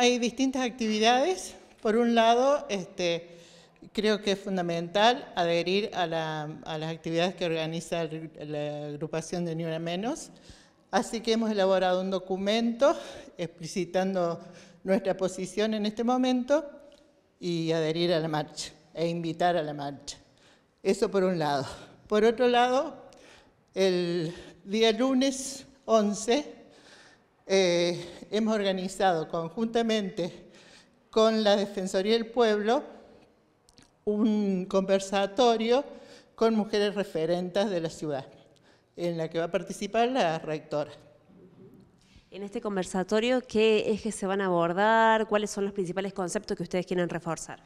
hay distintas actividades. Por un lado, este, creo que es fundamental adherir a, a las actividades que organiza la agrupación de Ni Una Menos. Así que hemos elaborado un documento explicitando nuestra posición en este momento y adherir a la marcha e invitar a la marcha. Eso por un lado. Por otro lado, el día lunes 11 eh, hemos organizado conjuntamente con la Defensoría del Pueblo un conversatorio con mujeres referentes de la ciudad, en la que va a participar la rectora. En este conversatorio, ¿qué ejes se van a abordar? ¿Cuáles son los principales conceptos que ustedes quieren reforzar?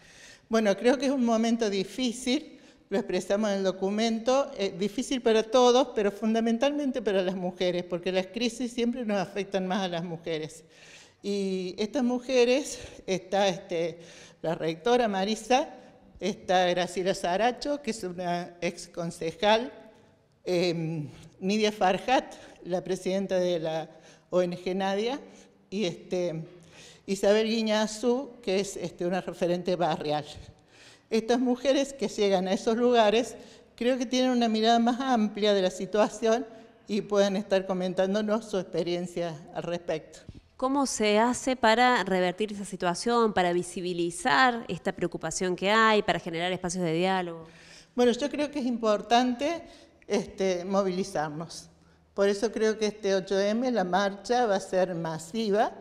Bueno, creo que es un momento difícil lo expresamos en el documento, eh, difícil para todos, pero fundamentalmente para las mujeres, porque las crisis siempre nos afectan más a las mujeres. Y estas mujeres, está este, la rectora Marisa, está Graciela Saracho, que es una ex concejal, em, Nidia Farhat, la presidenta de la ONG Nadia, y este, Isabel Guiñazú, que es este, una referente barrial estas mujeres que llegan a esos lugares creo que tienen una mirada más amplia de la situación y pueden estar comentándonos su experiencia al respecto. ¿Cómo se hace para revertir esa situación, para visibilizar esta preocupación que hay, para generar espacios de diálogo? Bueno, yo creo que es importante este, movilizarnos. Por eso creo que este 8M, la marcha, va a ser masiva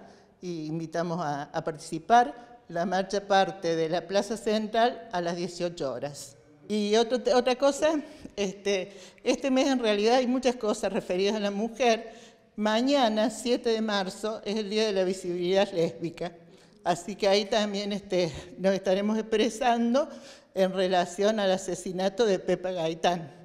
y invitamos a participar la marcha parte de la Plaza Central a las 18 horas. Y otra cosa, este, este mes en realidad hay muchas cosas referidas a la mujer. Mañana, 7 de marzo, es el Día de la Visibilidad Lésbica. Así que ahí también este, nos estaremos expresando en relación al asesinato de Pepa Gaitán.